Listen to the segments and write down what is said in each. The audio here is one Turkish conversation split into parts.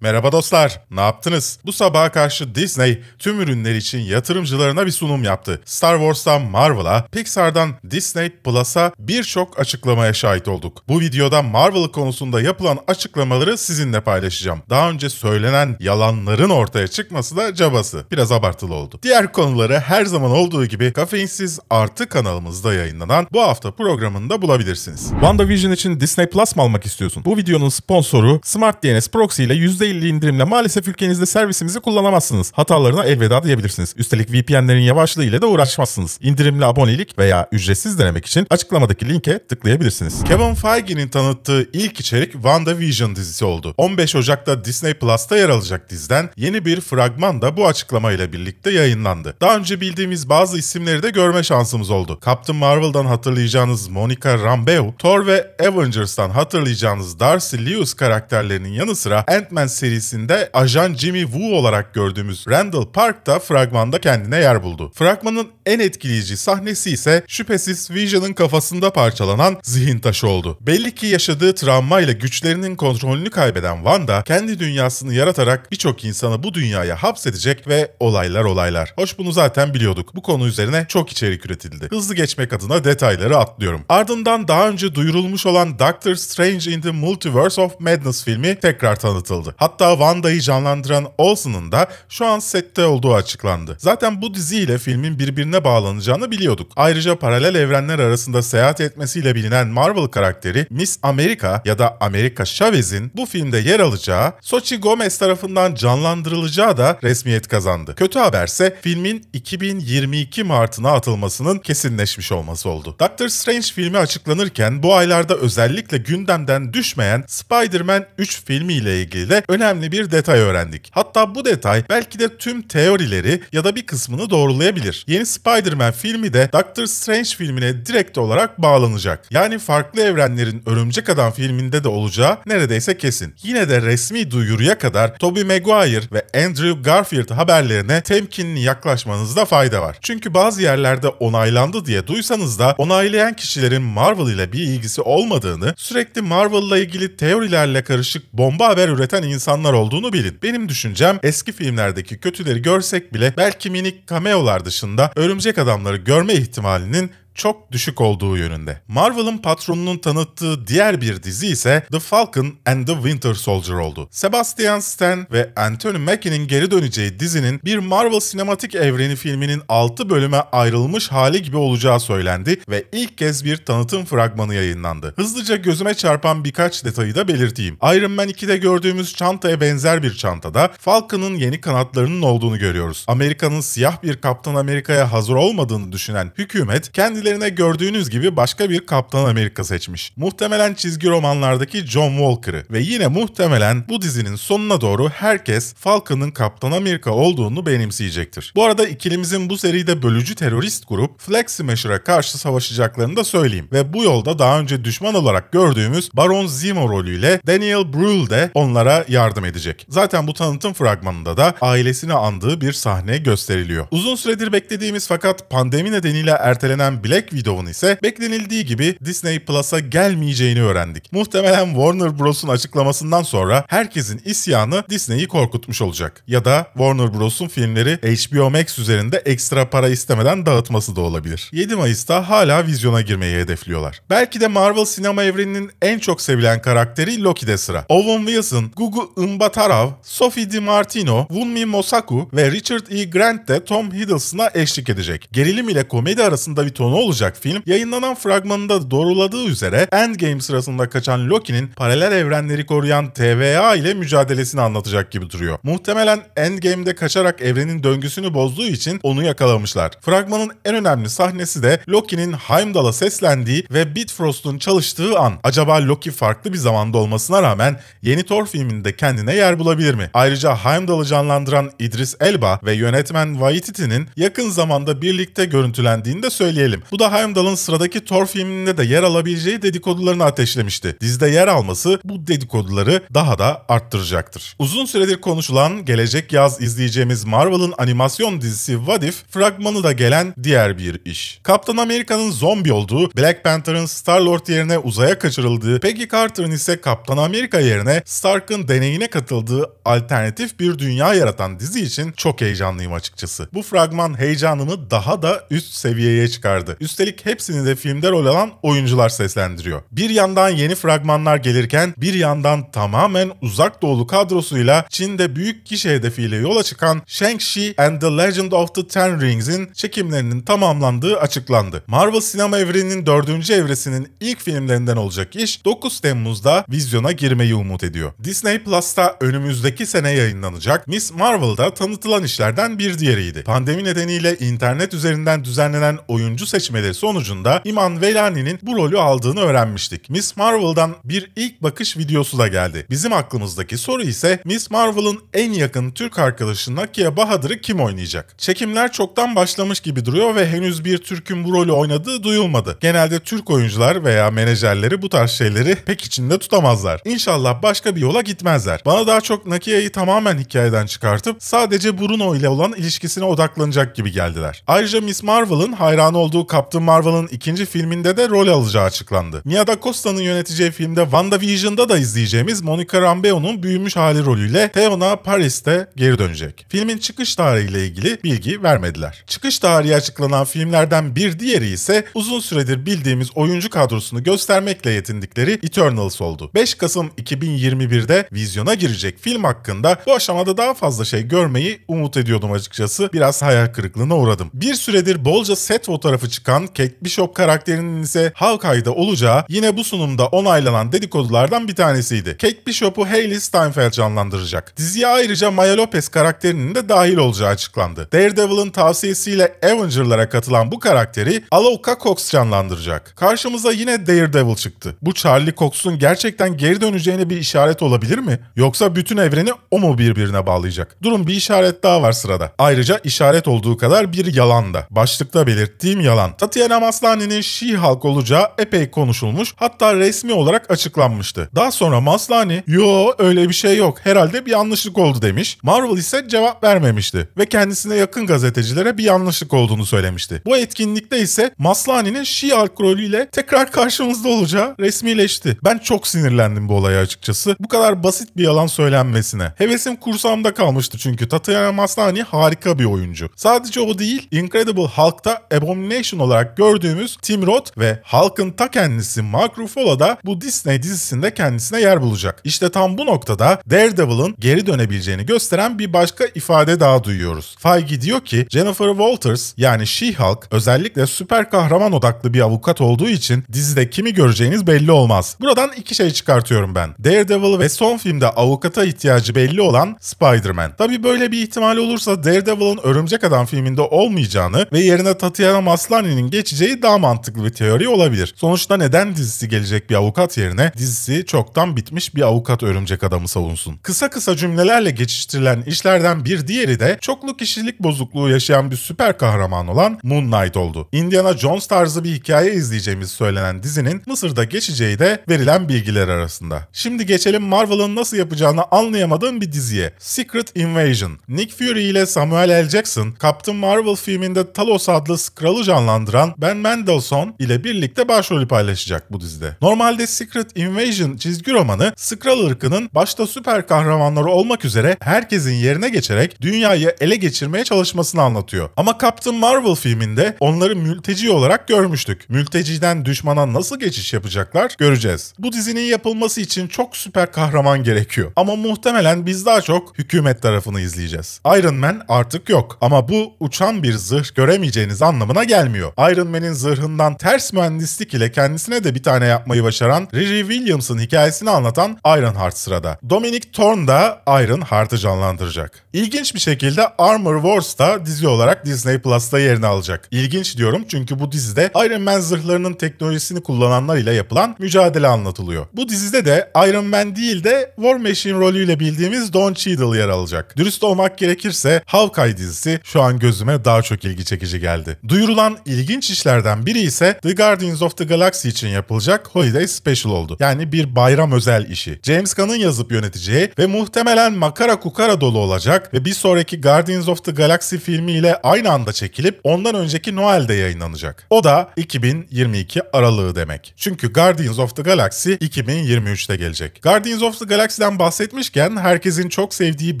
Merhaba dostlar, ne yaptınız? Bu sabaha karşı Disney tüm ürünler için yatırımcılarına bir sunum yaptı. Star Wars'tan Marvel'a, Pixar'dan Disney Plus'a birçok açıklamaya şahit olduk. Bu videoda Marvel konusunda yapılan açıklamaları sizinle paylaşacağım. Daha önce söylenen yalanların ortaya çıkması da cabası. Biraz abartılı oldu. Diğer konuları her zaman olduğu gibi Kafeinsiz Artı kanalımızda yayınlanan bu hafta programında bulabilirsiniz. WandaVision için Disney Plus mı almak istiyorsun? Bu videonun sponsoru Smart DNS Proxy ile %20 %50 indirimle maalesef ülkenizde servisimizi kullanamazsınız. Hatalarına elveda diyebilirsiniz. Üstelik VPN'lerin yavaşlığı ile de uğraşmazsınız. İndirimli abonelik veya ücretsiz denemek için açıklamadaki linke tıklayabilirsiniz. Kevin Feige'nin tanıttığı ilk içerik WandaVision dizisi oldu. 15 Ocak'ta Disney Plus'ta yer alacak diziden yeni bir fragman da bu açıklamayla birlikte yayınlandı. Daha önce bildiğimiz bazı isimleri de görme şansımız oldu. Captain Marvel'dan hatırlayacağınız Monica Rambeau, Thor ve Avengers'tan hatırlayacağınız Darcy Lewis karakterlerinin yanı sıra Ant-Man serisinde ajan Jimmy Woo olarak gördüğümüz Randall Park da fragmanda kendine yer buldu. Fragmanın en etkileyici sahnesi ise şüphesiz Vision'ın kafasında parçalanan zihin taşı oldu. Belli ki yaşadığı travmayla güçlerinin kontrolünü kaybeden Wanda kendi dünyasını yaratarak birçok insanı bu dünyaya hapsedecek ve olaylar olaylar. Hoş bunu zaten biliyorduk. Bu konu üzerine çok içerik üretildi. Hızlı geçmek adına detayları atlıyorum. Ardından daha önce duyurulmuş olan Doctor Strange in the Multiverse of Madness filmi tekrar tanıtıldı. Hatta Wanda'yı canlandıran Olsen'ın da şu an sette olduğu açıklandı. Zaten bu diziyle filmin birbirine bağlanacağını biliyorduk. Ayrıca paralel evrenler arasında seyahat etmesiyle bilinen Marvel karakteri Miss America ya da Amerika Chavez'in bu filmde yer alacağı, Sochi Gomez tarafından canlandırılacağı da resmiyet kazandı. Kötü haberse filmin 2022 Mart'ına atılmasının kesinleşmiş olması oldu. Doctor Strange filmi açıklanırken bu aylarda özellikle gündemden düşmeyen Spider-Man 3 filmiyle ilgili de önemli bir detay öğrendik. Hatta bu detay belki de tüm teorileri ya da bir kısmını doğrulayabilir. Yeni Spider-Man filmi de Doctor Strange filmine direkt olarak bağlanacak. Yani farklı evrenlerin Örümcek Adam filminde de olacağı neredeyse kesin. Yine de resmi duyuruya kadar Tobey Maguire ve Andrew Garfield haberlerine temkinli yaklaşmanızda fayda var. Çünkü bazı yerlerde onaylandı diye duysanız da onaylayan kişilerin Marvel ile bir ilgisi olmadığını, sürekli Marvel ile ilgili teorilerle karışık bomba haber üreten insan insanlar olduğunu bilin. Benim düşüncem eski filmlerdeki kötüleri görsek bile belki minik cameolar dışında örümcek adamları görme ihtimalinin çok düşük olduğu yönünde. Marvel'ın patronunun tanıttığı diğer bir dizi ise The Falcon and the Winter Soldier oldu. Sebastian Stan ve Anthony Mackie'nin geri döneceği dizinin bir Marvel sinematik evreni filminin 6 bölüme ayrılmış hali gibi olacağı söylendi ve ilk kez bir tanıtım fragmanı yayınlandı. Hızlıca gözüme çarpan birkaç detayı da belirteyim. Iron Man 2'de gördüğümüz çantaya benzer bir çantada Falcon'ın yeni kanatlarının olduğunu görüyoruz. Amerika'nın siyah bir Kaptan Amerika'ya hazır olmadığını düşünen hükümet kendi Kendilerine gördüğünüz gibi başka bir Kaptan Amerika seçmiş. Muhtemelen çizgi romanlardaki John Walker'ı ve yine muhtemelen bu dizinin sonuna doğru herkes Falcon'ın Kaptan Amerika olduğunu benimseyecektir. Bu arada ikilimizin bu seride bölücü terörist grup Flag Smasher'a karşı savaşacaklarını da söyleyeyim ve bu yolda daha önce düşman olarak gördüğümüz Baron Zemo rolüyle Daniel Brühl de onlara yardım edecek. Zaten bu tanıtım fragmanında da ailesini andığı bir sahne gösteriliyor. Uzun süredir beklediğimiz fakat pandemi nedeniyle ertelenen Black Black Widow'un ise beklenildiği gibi Disney Plus'a gelmeyeceğini öğrendik. Muhtemelen Warner Bros'un açıklamasından sonra herkesin isyanı Disney'i korkutmuş olacak. Ya da Warner Bros'un filmleri HBO Max üzerinde ekstra para istemeden dağıtması da olabilir. 7 Mayıs'ta hala vizyona girmeyi hedefliyorlar. Belki de Marvel sinema evreninin en çok sevilen karakteri Loki'de sıra. Owen Wilson, Gugu Mbatarav, Sophie DiMartino, Wunmi Mosaku ve Richard E. Grant de Tom Hiddleston'a eşlik edecek. Gerilim ile komedi arasında bir tonu olacak film yayınlanan fragmanında doğruladığı üzere Endgame sırasında kaçan Loki'nin paralel evrenleri koruyan TVA ile mücadelesini anlatacak gibi duruyor. Muhtemelen Endgame'de kaçarak evrenin döngüsünü bozduğu için onu yakalamışlar. Fragmanın en önemli sahnesi de Loki'nin Heimdall'a seslendiği ve Bitfrost'un çalıştığı an. Acaba Loki farklı bir zamanda olmasına rağmen yeni Thor filminde kendine yer bulabilir mi? Ayrıca Heimdall'ı canlandıran İdris Elba ve yönetmen Waititi'nin yakın zamanda birlikte görüntülendiğini de söyleyelim. Bu da Heimdall'ın sıradaki Thor filminde de yer alabileceği dedikodularını ateşlemişti. Dizide yer alması bu dedikoduları daha da arttıracaktır. Uzun süredir konuşulan gelecek yaz izleyeceğimiz Marvel'ın animasyon dizisi What If fragmanı da gelen diğer bir iş. Kaptan Amerika'nın zombi olduğu, Black Panther'ın Star-Lord yerine uzaya kaçırıldığı, Peggy Carter'ın ise Kaptan Amerika yerine Stark'ın deneyine katıldığı alternatif bir dünya yaratan dizi için çok heyecanlıyım açıkçası. Bu fragman heyecanımı daha da üst seviyeye çıkardı. Üstelik hepsini de filmde rol alan oyuncular seslendiriyor. Bir yandan yeni fragmanlar gelirken bir yandan tamamen uzak doğulu kadrosuyla Çin'de büyük kişi hedefiyle yola çıkan Shang-Chi and the Legend of the Ten Rings'in çekimlerinin tamamlandığı açıklandı. Marvel sinema evreninin dördüncü evresinin ilk filmlerinden olacak iş 9 Temmuz'da vizyona girmeyi umut ediyor. Disney Plus'ta önümüzdeki sene yayınlanacak Miss Marvel'da tanıtılan işlerden bir diğeriydi. Pandemi nedeniyle internet üzerinden düzenlenen oyuncu seçimleri seçmeleri sonucunda Iman Velani'nin bu rolü aldığını öğrenmiştik. Miss Marvel'dan bir ilk bakış videosu da geldi. Bizim aklımızdaki soru ise Miss Marvel'ın en yakın Türk arkadaşı Nakia Bahadır'ı kim oynayacak? Çekimler çoktan başlamış gibi duruyor ve henüz bir Türk'ün bu rolü oynadığı duyulmadı. Genelde Türk oyuncular veya menajerleri bu tarz şeyleri pek içinde tutamazlar. İnşallah başka bir yola gitmezler. Bana daha çok Nakia'yı tamamen hikayeden çıkartıp sadece Bruno ile olan ilişkisine odaklanacak gibi geldiler. Ayrıca Miss Marvel'ın hayran olduğu Captain Marvel'ın ikinci filminde de rol alacağı açıklandı. Mia da Costa'nın yöneteceği filmde WandaVision'da da izleyeceğimiz Monica Rambeau'nun büyümüş hali rolüyle Theona Paris'te geri dönecek. Filmin çıkış tarihiyle ilgili bilgi vermediler. Çıkış tarihi açıklanan filmlerden bir diğeri ise uzun süredir bildiğimiz oyuncu kadrosunu göstermekle yetindikleri Eternals oldu. 5 Kasım 2021'de vizyona girecek film hakkında bu aşamada daha fazla şey görmeyi umut ediyordum açıkçası. Biraz hayal kırıklığına uğradım. Bir süredir bolca set fotoğrafı çıkan çıkan Kate Bishop karakterinin ise Hawkeye'da olacağı yine bu sunumda onaylanan dedikodulardan bir tanesiydi. Kate Bishop'u Hayley Steinfeld canlandıracak. Diziye ayrıca Maya Lopez karakterinin de dahil olacağı açıklandı. Daredevil'ın tavsiyesiyle Avenger'lara katılan bu karakteri Alokka Cox canlandıracak. Karşımıza yine Daredevil çıktı. Bu Charlie Cox'un gerçekten geri döneceğine bir işaret olabilir mi? Yoksa bütün evreni o mu birbirine bağlayacak? Durum bir işaret daha var sırada. Ayrıca işaret olduğu kadar bir yalan da. Başlıkta belirttiğim yalan. Tatiana Maslani'nin She-Hulk olacağı epey konuşulmuş hatta resmi olarak açıklanmıştı. Daha sonra Maslani yo öyle bir şey yok herhalde bir yanlışlık oldu demiş. Marvel ise cevap vermemişti ve kendisine yakın gazetecilere bir yanlışlık olduğunu söylemişti. Bu etkinlikte ise Maslani'nin She-Hulk rolüyle tekrar karşımızda olacağı resmileşti. Ben çok sinirlendim bu olaya açıkçası. Bu kadar basit bir yalan söylenmesine. Hevesim kursamda kalmıştı çünkü Tatiana Maslani harika bir oyuncu. Sadece o değil, Incredible Hulk'ta Abomination olarak gördüğümüz Tim Roth ve Hulk'ın ta kendisi Mark Ruffalo da bu Disney dizisinde kendisine yer bulacak. İşte tam bu noktada Daredevil'ın geri dönebileceğini gösteren bir başka ifade daha duyuyoruz. Feige diyor ki Jennifer Walters yani She-Hulk özellikle süper kahraman odaklı bir avukat olduğu için dizide kimi göreceğiniz belli olmaz. Buradan iki şey çıkartıyorum ben. Daredevil ve son filmde avukata ihtiyacı belli olan Spider-Man. Tabi böyle bir ihtimal olursa Daredevil'ın Örümcek Adam filminde olmayacağını ve yerine Tatiana Maslany Jeremy'nin geçeceği daha mantıklı bir teori olabilir. Sonuçta neden dizisi gelecek bir avukat yerine dizisi çoktan bitmiş bir avukat örümcek adamı savunsun. Kısa kısa cümlelerle geçiştirilen işlerden bir diğeri de çoklu kişilik bozukluğu yaşayan bir süper kahraman olan Moon Knight oldu. Indiana Jones tarzı bir hikaye izleyeceğimiz söylenen dizinin Mısır'da geçeceği de verilen bilgiler arasında. Şimdi geçelim Marvel'ın nasıl yapacağını anlayamadığım bir diziye. Secret Invasion. Nick Fury ile Samuel L. Jackson, Captain Marvel filminde Talos adlı Skrull'u canlandırdı canlandıran Ben Mendelsohn ile birlikte başrolü paylaşacak bu dizide. Normalde Secret Invasion çizgi romanı Skrull ırkının başta süper kahramanları olmak üzere herkesin yerine geçerek dünyayı ele geçirmeye çalışmasını anlatıyor. Ama Captain Marvel filminde onları mülteci olarak görmüştük. Mülteciden düşmana nasıl geçiş yapacaklar göreceğiz. Bu dizinin yapılması için çok süper kahraman gerekiyor. Ama muhtemelen biz daha çok hükümet tarafını izleyeceğiz. Iron Man artık yok ama bu uçan bir zırh göremeyeceğiniz anlamına gelmiyor yapıyor. Iron Man'in zırhından ters mühendislik ile kendisine de bir tane yapmayı başaran Riri Williams'ın hikayesini anlatan Iron Heart sırada. Dominic Thorne da Iron Ironheart'ı canlandıracak. İlginç bir şekilde Armor Wars da dizi olarak Disney Plus'ta yerini alacak. İlginç diyorum çünkü bu dizide Iron Man zırhlarının teknolojisini kullananlar ile yapılan mücadele anlatılıyor. Bu dizide de Iron Man değil de War Machine rolüyle bildiğimiz Don Cheadle yer alacak. Dürüst olmak gerekirse Hawkeye dizisi şu an gözüme daha çok ilgi çekici geldi. Duyurulan ilk ilginç işlerden biri ise The Guardians of the Galaxy için yapılacak Holiday Special oldu. Yani bir bayram özel işi. James Gunn'ın yazıp yöneteceği ve muhtemelen makara kukara dolu olacak ve bir sonraki Guardians of the Galaxy filmiyle aynı anda çekilip ondan önceki Noel'de yayınlanacak. O da 2022 aralığı demek. Çünkü Guardians of the Galaxy 2023'te gelecek. Guardians of the Galaxy'den bahsetmişken herkesin çok sevdiği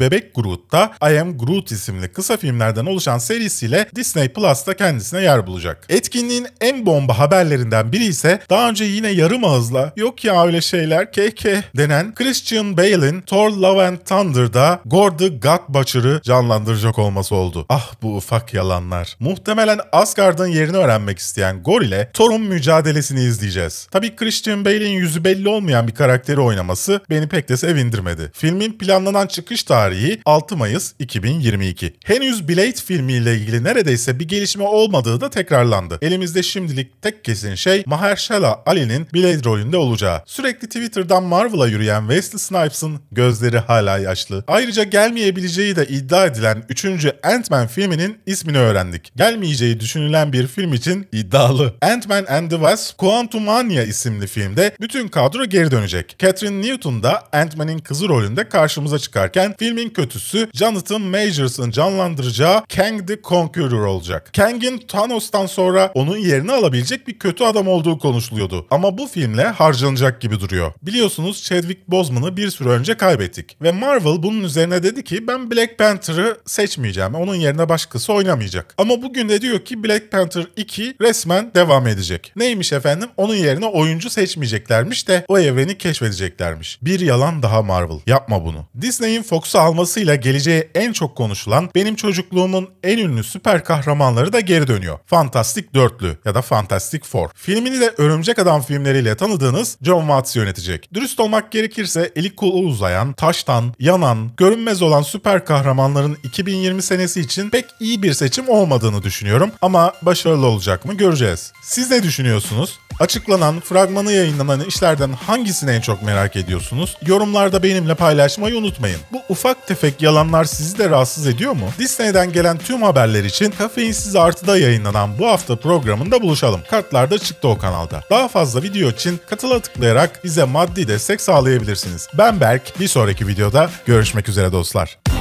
bebek Groot da I Am Groot isimli kısa filmlerden oluşan serisiyle Disney Plus'ta kendisine yer bulacak olacak. Etkinliğin en bomba haberlerinden biri ise daha önce yine yarım ağızla yok ya öyle şeyler keh keh denen Christian Bale'in Thor Love and Thunder'da Gord the God Butcher'ı canlandıracak olması oldu. Ah bu ufak yalanlar. Muhtemelen Asgard'ın yerini öğrenmek isteyen Gor ile Thor'un mücadelesini izleyeceğiz. Tabii Christian Bale'in yüzü belli olmayan bir karakteri oynaması beni pek de sevindirmedi. Filmin planlanan çıkış tarihi 6 Mayıs 2022. Henüz Blade filmiyle ilgili neredeyse bir gelişme olmadığı da tekrar tekrarlandı. Elimizde şimdilik tek kesin şey Mahershala Ali'nin Blade rolünde olacağı. Sürekli Twitter'dan Marvel'a yürüyen Wesley Snipes'ın gözleri hala yaşlı. Ayrıca gelmeyebileceği de iddia edilen 3. Ant-Man filminin ismini öğrendik. Gelmeyeceği düşünülen bir film için iddialı. Ant-Man and the Wasp Quantumania isimli filmde bütün kadro geri dönecek. Catherine Newton da Ant-Man'in kızı rolünde karşımıza çıkarken filmin kötüsü Jonathan Majors'ın canlandıracağı Kang the Conqueror olacak. Kang'in Thanos'tan olduktan sonra onun yerini alabilecek bir kötü adam olduğu konuşuluyordu. Ama bu filmle harcanacak gibi duruyor. Biliyorsunuz Chadwick Boseman'ı bir süre önce kaybettik ve Marvel bunun üzerine dedi ki ben Black Panther'ı seçmeyeceğim. Onun yerine başkası oynamayacak. Ama bugün de diyor ki Black Panther 2 resmen devam edecek. Neymiş efendim? Onun yerine oyuncu seçmeyeceklermiş de o evreni keşfedeceklermiş. Bir yalan daha Marvel. Yapma bunu. Disney'in Fox'u almasıyla geleceğe en çok konuşulan benim çocukluğumun en ünlü süper kahramanları da geri dönüyor. Fantastic Fantastic Dörtlü ya da Fantastic Four. Filmini de Örümcek Adam filmleriyle tanıdığınız John Watts yönetecek. Dürüst olmak gerekirse eli kolu uzayan, taştan, yanan, görünmez olan süper kahramanların 2020 senesi için pek iyi bir seçim olmadığını düşünüyorum ama başarılı olacak mı göreceğiz. Siz ne düşünüyorsunuz? Açıklanan, fragmanı yayınlanan işlerden hangisini en çok merak ediyorsunuz? Yorumlarda benimle paylaşmayı unutmayın. Bu ufak tefek yalanlar sizi de rahatsız ediyor mu? Disney'den gelen tüm haberler için Kafeinsiz Artı'da yayınlanan bu hafta programında buluşalım. Kartlar da çıktı o kanalda. Daha fazla video için katıla tıklayarak bize maddi destek sağlayabilirsiniz. Ben Berk, bir sonraki videoda görüşmek üzere dostlar.